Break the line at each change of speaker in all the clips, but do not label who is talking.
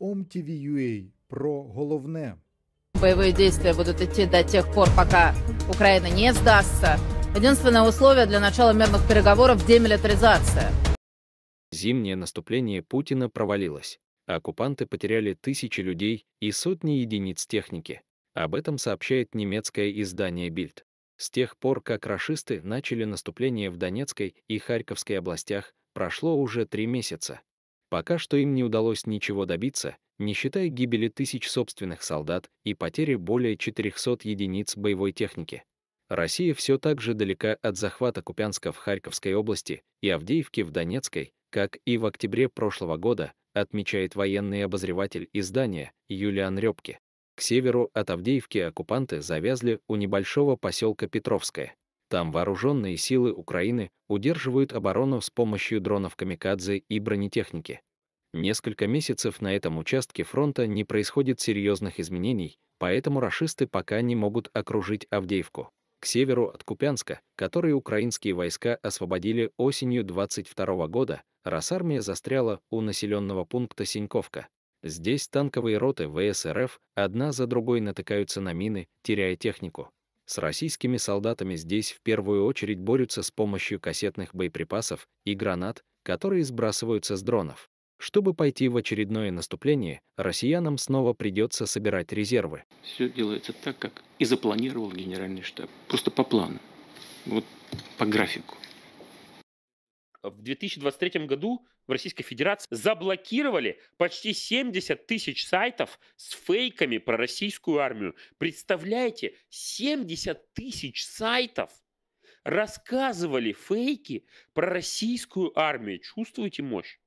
OMTV.ua про головне. Боевые действия будут идти до тех пор, пока Украина не сдастся. Единственное условие для начала мирных переговоров – демилитаризация. Зимнее наступление Путина провалилось. А оккупанты потеряли тысячи людей и сотни единиц техники. Об этом сообщает немецкое издание Bild. С тех пор, как расисты начали наступление в Донецкой и Харьковской областях, прошло уже три месяца. Пока что им не удалось ничего добиться, не считая гибели тысяч собственных солдат и потери более 400 единиц боевой техники. Россия все так же далека от захвата Купянска в Харьковской области и Авдеевки в Донецкой, как и в октябре прошлого года, отмечает военный обозреватель издания Юлиан Рёбки. К северу от Авдеевки оккупанты завязли у небольшого поселка Петровское. Там вооруженные силы Украины удерживают оборону с помощью дронов «Камикадзе» и бронетехники. Несколько месяцев на этом участке фронта не происходит серьезных изменений, поэтому рашисты пока не могут окружить Авдеевку. К северу от Купянска, который украинские войска освободили осенью 22 года, Росармия застряла у населенного пункта Синьковка. Здесь танковые роты ВСРФ одна за другой натыкаются на мины, теряя технику. С российскими солдатами здесь в первую очередь борются с помощью кассетных боеприпасов и гранат, которые сбрасываются с дронов. Чтобы пойти в очередное наступление, россиянам снова придется собирать резервы.
Все делается так, как и запланировал генеральный штаб.
Просто по плану,
вот по графику. В 2023 году в Российской Федерации заблокировали почти 70 тысяч сайтов с фейками про российскую армию. Представляете, 70 тысяч сайтов рассказывали фейки про российскую армию. Чувствуете мощь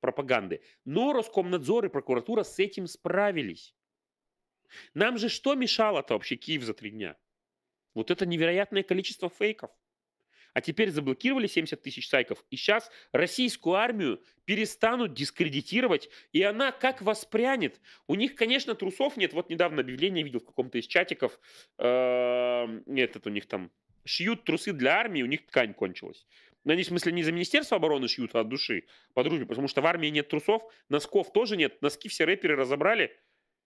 пропаганды? Но Роскомнадзор и прокуратура с этим справились. Нам же что мешало-то вообще Киев за три дня? Вот это невероятное количество фейков – а теперь заблокировали 70 тысяч сайков. И сейчас российскую армию перестанут дискредитировать, и она как воспрянет. У них, конечно, трусов нет. Вот недавно объявление видел в каком-то из чатиков. Эм, этот у них там шьют трусы для армии, у них ткань кончилась. Но ну, они, в смысле, не за Министерство обороны шьют, а от души, по дружбе, потому что в армии нет трусов, носков тоже нет, носки все рэперы разобрали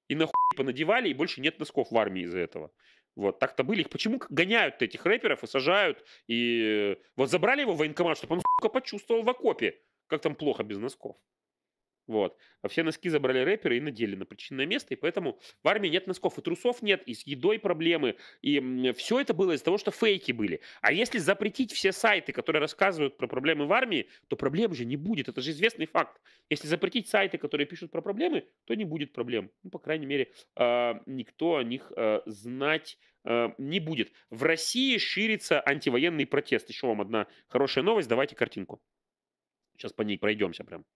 и нахуй понадевали, и больше нет носков в армии из-за этого. Вот, так-то были их. Почему гоняют этих рэперов и сажают? И э, вот забрали его в военкомат, чтобы он, сука, почувствовал в окопе, как там плохо без носков. Вот. А все носки забрали рэперы и надели на причинное место, и поэтому в армии нет носков, и трусов нет, и с едой проблемы, и все это было из-за того, что фейки были. А если запретить все сайты, которые рассказывают про проблемы в армии, то проблем же не будет, это же известный факт. Если запретить сайты, которые пишут про проблемы, то не будет проблем. Ну, по крайней мере, а, никто о них а, знать а, не будет. В России ширится антивоенный протест. Еще вам одна хорошая новость, давайте картинку. Сейчас по ней пройдемся прям.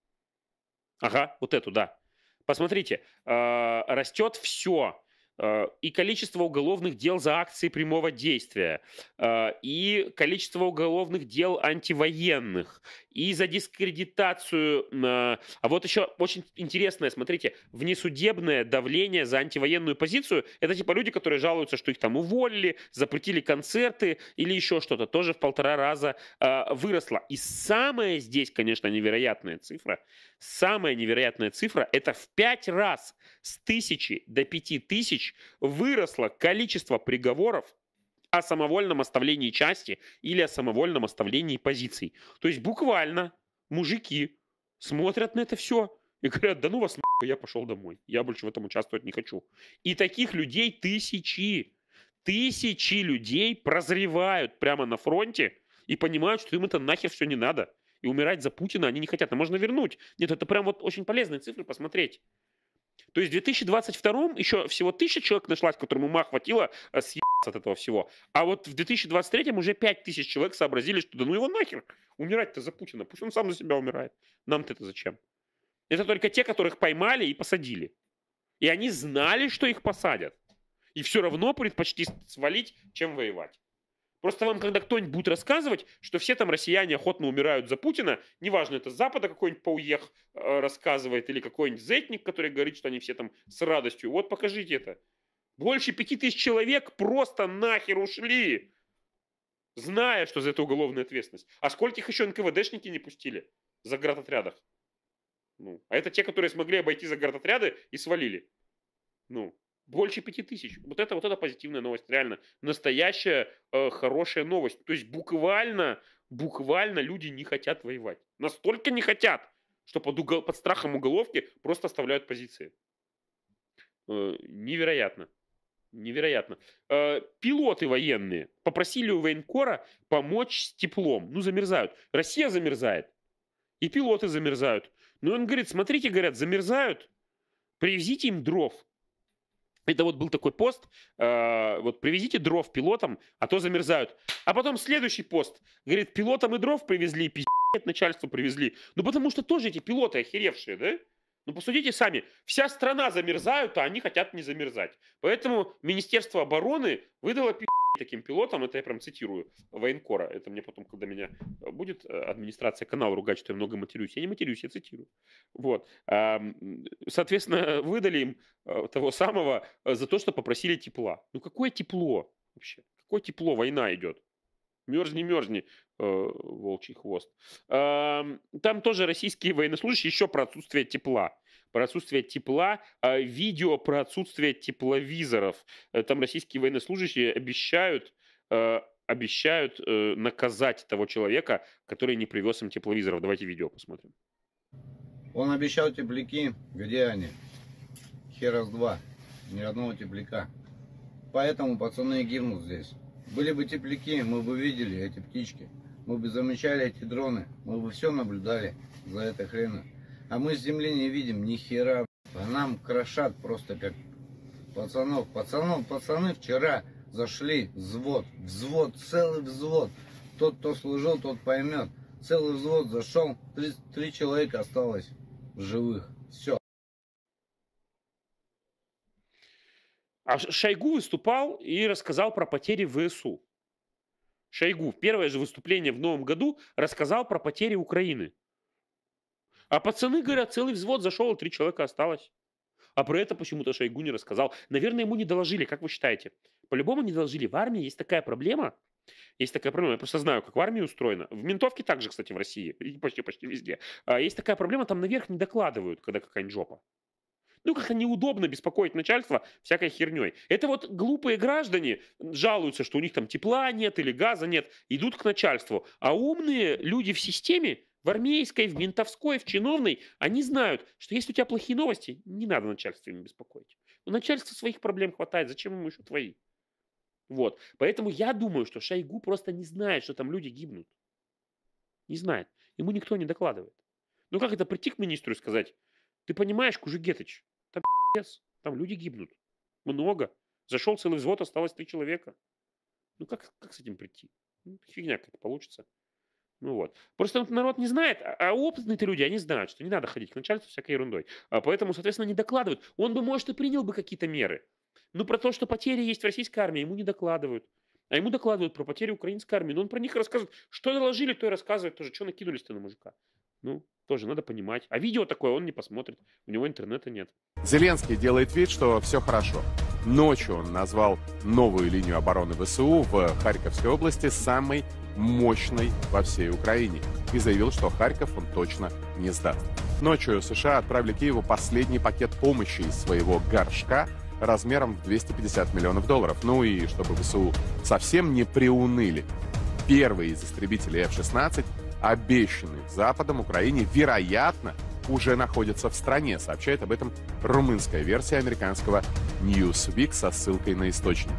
Ага, вот эту, да. Посмотрите, э, растет все Э, и количество уголовных дел за акции прямого действия, э, и количество уголовных дел антивоенных, и за дискредитацию. Э, а вот еще очень интересное, смотрите, внесудебное давление за антивоенную позицию. Это типа люди, которые жалуются, что их там уволили, запретили концерты или еще что-то. Тоже в полтора раза выросло. И самая здесь, конечно, невероятная цифра, самая невероятная цифра, это в пять раз с тысячи до пяти тысяч тысяч выросло количество приговоров о самовольном оставлении части или о самовольном оставлении позиций. То есть буквально мужики смотрят на это все и говорят, да ну вас нахуй, я пошел домой, я больше в этом участвовать не хочу. И таких людей тысячи, тысячи людей прозревают прямо на фронте и понимают, что им это нахер все не надо. И умирать за Путина они не хотят. А можно вернуть. Нет, это прям вот очень полезные цифры посмотреть. То есть в 2022 еще всего тысяча человек нашлась, которым ума хватило э, съебаться от этого всего. А вот в 2023 уже пять тысяч человек сообразили, что да ну его нахер, умирать-то за Путина, пусть он сам за себя умирает. Нам-то это зачем? Это только те, которых поймали и посадили. И они знали, что их посадят. И все равно предпочли свалить, чем воевать. Просто вам, когда кто-нибудь будет рассказывать, что все там россияне охотно умирают за Путина, неважно, это с Запада какой-нибудь пауех э, рассказывает или какой-нибудь зетник, который говорит, что они все там с радостью. Вот покажите это. Больше пяти тысяч человек просто нахер ушли, зная, что за это уголовная ответственность. А скольких еще НКВДшники не пустили за градотрядах? Ну, а это те, которые смогли обойти за градотряды и свалили. Ну, больше 5 тысяч. Вот это, вот это позитивная новость, реально. Настоящая э, хорошая новость. То есть буквально, буквально люди не хотят воевать. Настолько не хотят, что под, угол, под страхом уголовки просто оставляют позиции. Э, невероятно. Невероятно. Э, пилоты военные попросили у военкора помочь с теплом. Ну, замерзают. Россия замерзает. И пилоты замерзают. Но ну, он говорит, смотрите, говорят, замерзают, привезите им дров. Это вот был такой пост, э, вот привезите дров пилотам, а то замерзают. А потом следующий пост, говорит, пилотам и дров привезли, пиздец, начальство привезли. Ну потому что тоже эти пилоты охеревшие, да? Ну, посудите сами, вся страна замерзает, а они хотят не замерзать. Поэтому Министерство обороны выдало пи*** таким пилотам, это я прям цитирую военкора, это мне потом, когда меня э, будет э, администрация канала ругать, что я много матерюсь, я не матерюсь, я цитирую. Вот. Соответственно, выдали им э, того самого за то, что попросили тепла. Ну, какое тепло вообще? Какое тепло? Война идет. Мерзни, мерзни, э, волчий хвост. Э, там тоже российские военнослужащие еще про отсутствие тепла. Про отсутствие тепла, э, видео про отсутствие тепловизоров. Э, там российские военнослужащие обещают э, обещают э, наказать того человека, который не привез им тепловизоров. Давайте видео посмотрим. Он обещал тепляки. Где они? Херас два. Ни одного тепляка. Поэтому пацаны гибнут здесь. Были бы тепляки, мы бы видели эти птички. Мы бы замечали эти дроны. Мы бы все наблюдали за этой хрена. А мы с земли не видим ни хера.
А нам крошат просто как пацанов. Пацанов, пацаны вчера зашли, взвод, взвод, целый взвод. Тот, кто служил, тот поймет. Целый взвод зашел, три, три человека осталось живых. Все.
А Шойгу выступал и рассказал про потери ВСУ. Шойгу в первое же выступление в новом году рассказал про потери Украины. А пацаны говорят, целый взвод зашел, три человека осталось. А про это почему-то Шойгу не рассказал. Наверное, ему не доложили, как вы считаете? По-любому не доложили. В армии есть такая проблема. Есть такая проблема, я просто знаю, как в армии устроено. В ментовке также, кстати, в России, и почти, почти везде. А Есть такая проблема, там наверх не докладывают, когда какая-нибудь жопа ну, как-то неудобно беспокоить начальство всякой херней. Это вот глупые граждане жалуются, что у них там тепла нет или газа нет, идут к начальству. А умные люди в системе, в армейской, в ментовской, в чиновной, они знают, что если у тебя плохие новости, не надо начальство им беспокоить. У начальства своих проблем хватает, зачем ему еще твои? Вот. Поэтому я думаю, что Шойгу просто не знает, что там люди гибнут. Не знает. Ему никто не докладывает. Ну как это прийти к министру и сказать, ты понимаешь, Кужегетыч, лес, там люди гибнут. Много. Зашел целый взвод, осталось три человека. Ну как, как с этим прийти? Ну, фигня как получится. Ну вот. Просто народ не знает, а, а опытные-то люди, они знают, что не надо ходить к начальству всякой ерундой. А поэтому, соответственно, не докладывают. Он бы, может, и принял бы какие-то меры. Но про то, что потери есть в российской армии, ему не докладывают. А ему докладывают про потери украинской армии. Но он про них рассказывает. Что доложили, то и рассказывает тоже. Что накинулись-то на мужика? Ну, тоже надо понимать. А видео такое он не посмотрит, у него интернета нет. Зеленский делает вид, что все хорошо. Ночью он назвал новую линию обороны ВСУ в Харьковской области самой мощной во всей Украине и заявил, что Харьков он точно не сдаст. Ночью США отправили Киеву последний пакет помощи из своего горшка размером в 250 миллионов долларов. Ну и чтобы ВСУ совсем не приуныли, первый из истребителей F-16 обещанные Западом Украине, вероятно, уже находятся в стране. Сообщает об этом румынская версия американского Newsweek со ссылкой на источник.